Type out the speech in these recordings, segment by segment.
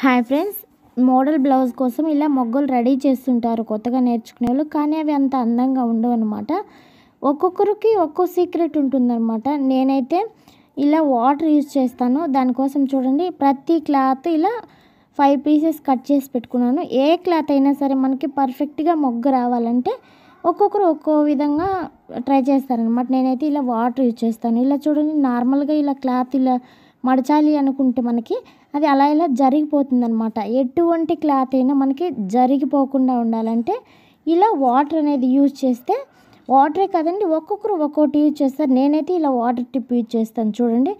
hi friends model blouse కోసం ఇలా మొగ్గలు రెడీ చేస్తుంటారు కొత్తగా నేర్చుకునే వాళ్ళు కానీ అవి అంత అందంగా ఉండవు అనమాట ఒక్కొక్కరికి ఒక్కో సీక్రెట్ ఉంటుందన్నమాట నేనైతే ఇలా వాటర్ యూజ్ చేస్తాను దానికోసం చూడండి ప్రతి క్లాత్ ఇలా ఫైవ్ పీసెస్ కట్ చేసి పెట్టుకున్నాను ఏ క్లాత్ అయినా సరే మనకి పర్ఫెక్ట్గా మొగ్గ రావాలంటే ఒక్కొక్కరు ఒక్కో విధంగా ట్రై చేస్తారనమాట నేనైతే ఇలా వాటర్ యూజ్ చేస్తాను ఇలా చూడండి నార్మల్గా ఇలా క్లాత్ ఇలా మడచాలి అనుకుంటే మనకి అది అలా ఇలా జరిగిపోతుందనమాట ఎటువంటి క్లాత్ అయినా మనకి జరిగిపోకుండా ఉండాలంటే ఇలా వాటర్ అనేది యూజ్ చేస్తే వాటరే కదండి ఒక్కొక్కరు ఒక్కొక్కటి యూజ్ చేస్తారు నేనైతే ఇలా వాటర్ టిప్ యూజ్ చేస్తాను చూడండి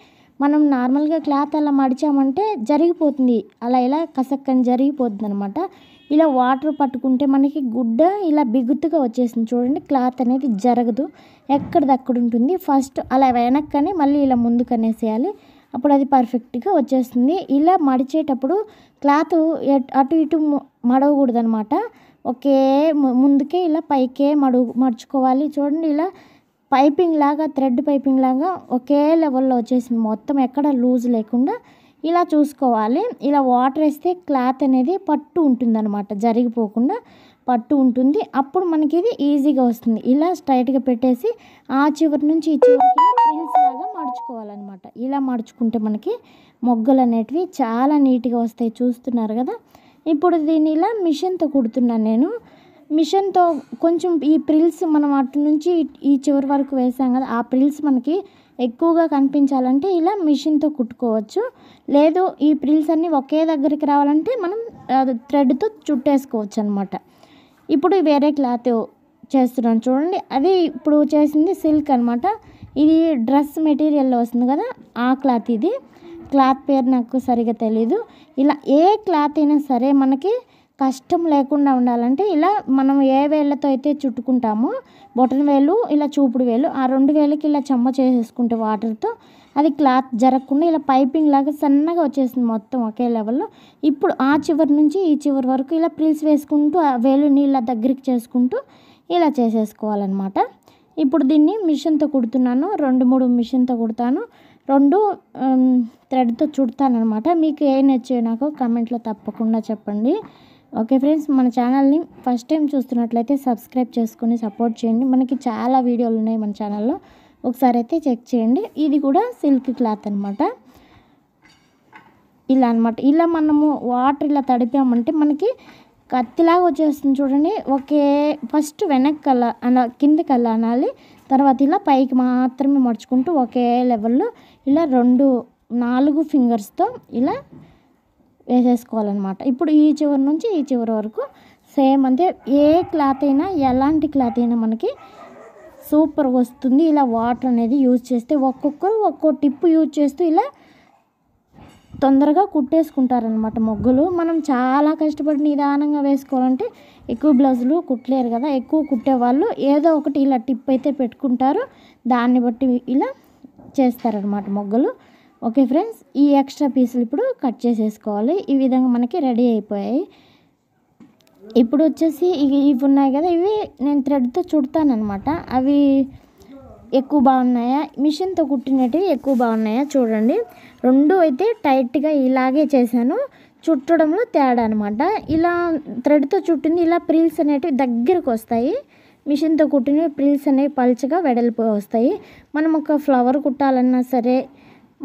మనం నార్మల్గా క్లాత్ అలా మడిచామంటే జరిగిపోతుంది అలా ఇలా కసక్కని జరిగిపోతుంది అనమాట ఇలా వాటర్ పట్టుకుంటే మనకి గుడ్డ ఇలా బిగుతుగా వచ్చేసింది చూడండి క్లాత్ అనేది జరగదు ఎక్కడిదక్కడ ఉంటుంది ఫస్ట్ అలా వెనక్కనే మళ్ళీ ఇలా ముందుకు అనేసేయాలి అప్పుడు అది పర్ఫెక్ట్గా వచ్చేస్తుంది ఇలా మడిచేటప్పుడు క్లాత్ అటు ఇటు మడవకూడదు అనమాట ఒకే ముందుకే ఇలా పైకే మడు మడుచుకోవాలి చూడండి ఇలా పైపింగ్ లాగా థ్రెడ్ పైపింగ్ లాగా ఒకే లెవెల్లో వచ్చేసింది మొత్తం ఎక్కడ లూజ్ లేకుండా ఇలా చూసుకోవాలి ఇలా వాటర్ వేస్తే క్లాత్ అనేది పట్టు ఉంటుంది అనమాట జరిగిపోకుండా పట్టు ఉంటుంది అప్పుడు మనకి ఇది ఈజీగా వస్తుంది ఇలా స్ట్రైట్గా పెట్టేసి ఆ చివరి నుంచి ఈ చివరికి ప్రిన్స్ లాగా మడుచుకోవాలన్నమాట ఇలా మడుచుకుంటే మనకి మొగ్గలు అనేటివి చాలా నీట్గా వస్తాయి చూస్తున్నారు కదా ఇప్పుడు దీన్ని ఇలా మిషన్తో కుడుతున్నాను నేను మిషన్తో కొంచెం ఈ ప్రిల్స్ మనం అటు నుంచి ఈ చివరి వరకు వేసాం కదా ఆ ప్రిల్స్ మనకి ఎక్కువగా కనిపించాలంటే ఇలా మిషన్తో కుట్టుకోవచ్చు లేదు ఈ ప్రిల్స్ అన్నీ ఒకే దగ్గరికి రావాలంటే మనం థ్రెడ్తో చుట్టేసుకోవచ్చు అనమాట ఇప్పుడు వేరే క్లాత్ చేస్తున్నాను చూడండి అది ఇప్పుడు చేసింది సిల్క్ అనమాట ఇది డ్రెస్ మెటీరియల్లో వస్తుంది కదా ఆ క్లాత్ ఇది క్లాత్ పేరు నాకు సరిగా తెలీదు ఇలా ఏ క్లాత్ అయినా సరే మనకి కష్టం లేకుండా ఉండాలంటే ఇలా మనం ఏ వేళ్ళతో అయితే చుట్టుకుంటామో బొటన్ వేలు ఇలా చూపుడు వేలు ఆ రెండు వేలకి ఇలా చెమ్మ చేసేసుకుంటే వాటర్తో అది క్లాత్ జరగకుండా ఇలా పైపింగ్ లాగా సన్నగా వచ్చేసింది మొత్తం ఒకే లెవెల్లో ఇప్పుడు ఆ చివరి నుంచి ఈ చివరి వరకు ఇలా ప్రిల్స్ వేసుకుంటూ ఆ వేలు నీళ్ళ దగ్గరికి చేసుకుంటూ ఇలా చేసేసుకోవాలన్నమాట ఇప్పుడు దీన్ని మిషన్తో కుడుతున్నాను రెండు మూడు మిషన్తో కుడతాను రెండు థ్రెడ్తో చుడతానమాట మీకు ఏ నచ్చే నాకు కమెంట్లో తప్పకుండా చెప్పండి ఓకే ఫ్రెండ్స్ మన ఛానల్ని ఫస్ట్ టైం చూస్తున్నట్లయితే సబ్స్క్రైబ్ చేసుకుని సపోర్ట్ చేయండి మనకి చాలా వీడియోలు ఉన్నాయి మన ఛానల్లో ఒకసారి అయితే చెక్ చేయండి ఇది కూడా సిల్క్ క్లాత్ అనమాట ఇలా అనమాట ఇలా మనము వాటర్ ఇలా తడిపామంటే మనకి కత్తిలాగా వచ్చేస్తుంది చూడండి ఒకే ఫస్ట్ వెనక్కి అలా అలా కిందకి అనాలి తర్వాత ఇలా పైకి మాత్రమే మడుచుకుంటూ ఒకే లెవెల్లో ఇలా రెండు నాలుగు ఫింగర్స్తో ఇలా వేసేసుకోవాలన్నమాట ఇప్పుడు ఈ చివరి నుంచి ఈ చివరి వరకు సేమ్ అంతే ఏ క్లాత్ అయినా ఎలాంటి క్లాత్ అయినా మనకి సూపర్గా వస్తుంది ఇలా వాటర్ అనేది యూజ్ చేస్తే ఒక్కొక్కరు ఒక్కో టిప్ యూజ్ చేస్తూ ఇలా తొందరగా కుట్టేసుకుంటారనమాట మొగ్గులు మనం చాలా కష్టపడి నిదానంగా వేసుకోవాలంటే ఎక్కువ బ్లౌజులు కుట్టలేరు కదా ఎక్కువ కుట్టేవాళ్ళు ఏదో ఒకటి ఇలా టిప్ అయితే పెట్టుకుంటారు దాన్ని బట్టి ఇలా చేస్తారనమాట మొగ్గలు ఓకే ఫ్రెండ్స్ ఈ ఎక్స్ట్రా పీసులు ఇప్పుడు కట్ చేసేసుకోవాలి ఈ విధంగా మనకి రెడీ అయిపోయాయి ఇప్పుడు వచ్చేసి ఇవి ఇవి ఉన్నాయి కదా ఇవి నేను థ్రెడ్తో చుడతానమాట అవి ఎక్కువ బాగున్నాయా మిషన్తో కుట్టినట్టు ఎక్కువ బాగున్నాయా చూడండి రెండు అయితే టైట్గా ఇలాగే చేశాను చుట్టడంలో తేడా అనమాట ఇలా థ్రెడ్తో చుట్టింది ఇలా ప్రిల్స్ అనేటివి దగ్గరకు వస్తాయి మిషన్తో కుట్టినవి ప్రిల్స్ అనేవి పలుచగా వెడల్పు వస్తాయి మనం ఒక ఫ్లవర్ కుట్టాలన్నా సరే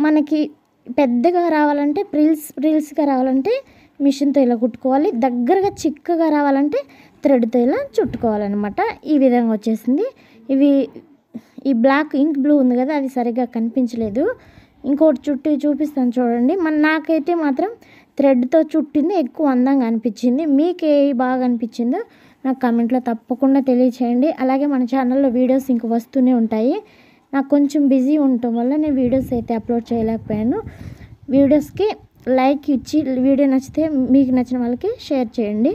మనకి పెద్దగా రావాలంటే ప్రిల్స్ ప్రిల్స్గా రావాలంటే మిషన్తో ఇలా కుట్టుకోవాలి దగ్గరగా చిక్కగా రావాలంటే థ్రెడ్తో ఇలా చుట్టుకోవాలన్నమాట ఈ విధంగా వచ్చేసింది ఇవి ఈ బ్లాక్ ఇంక్ బ్లూ ఉంది కదా అది సరిగ్గా కనిపించలేదు ఇంకోటి చుట్టి చూపిస్తాను చూడండి మన నాకైతే మాత్రం థ్రెడ్తో చుట్టింది ఎక్కువ అందంగా అనిపించింది మీకు ఏ బాగా అనిపించిందో నాకు కమెంట్లో తప్పకుండా తెలియచేయండి అలాగే మన ఛానల్లో వీడియోస్ ఇంక వస్తూనే ఉంటాయి నాకు కొంచెం బిజీ ఉండటం వల్ల నేను వీడియోస్ అయితే అప్లోడ్ చేయలేకపోయాను వీడియోస్కి లైక్ ఇచ్చి వీడియో నచ్చితే మీకు నచ్చిన వాళ్ళకి షేర్ చేయండి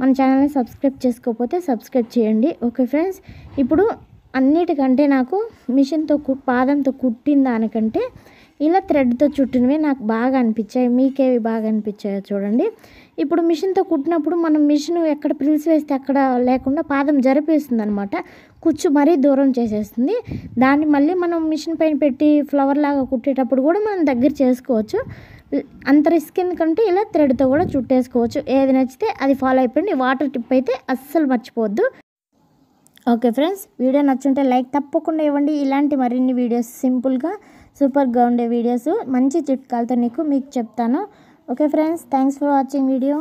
మన ఛానల్ని సబ్స్క్రైబ్ చేసుకోకపోతే సబ్స్క్రైబ్ చేయండి ఓకే ఫ్రెండ్స్ ఇప్పుడు అన్నిటికంటే నాకు మిషన్తో కు పాదంతో కుట్టిన దానికంటే ఇలా థ్రెడ్తో చుట్టినవే నాకు బాగా అనిపించాయి మీకేవి బాగా అనిపించాయో చూడండి ఇప్పుడు మిషన్తో కుట్టినప్పుడు మనం మిషన్ ఎక్కడ పిలిచి వేస్తే అక్కడ లేకుండా పాదం జరిపేస్తుంది అనమాట కుచ్చు మరీ దూరం చేసేస్తుంది దాన్ని మళ్ళీ మనం మిషన్ పైన పెట్టి ఫ్లవర్ లాగా కుట్టేటప్పుడు కూడా మనం దగ్గర చేసుకోవచ్చు అంత రిస్క్ ఎందుకంటే ఇలా థ్రెడ్తో కూడా చుట్టేసుకోవచ్చు ఏది నచ్చితే అది ఫాలో అయిపోయింది వాటర్ టిప్ అయితే అస్సలు మర్చిపోవద్దు ఓకే ఫ్రెండ్స్ వీడియో నచ్చుంటే లైక్ తప్పకుండా ఇవ్వండి ఇలాంటి మరిన్ని వీడియోస్ సింపుల్గా సూపర్గా ఉండే వీడియోస్ మంచి చిట్కాలతో నీకు మీకు చెప్తాను okay friends thanks for watching video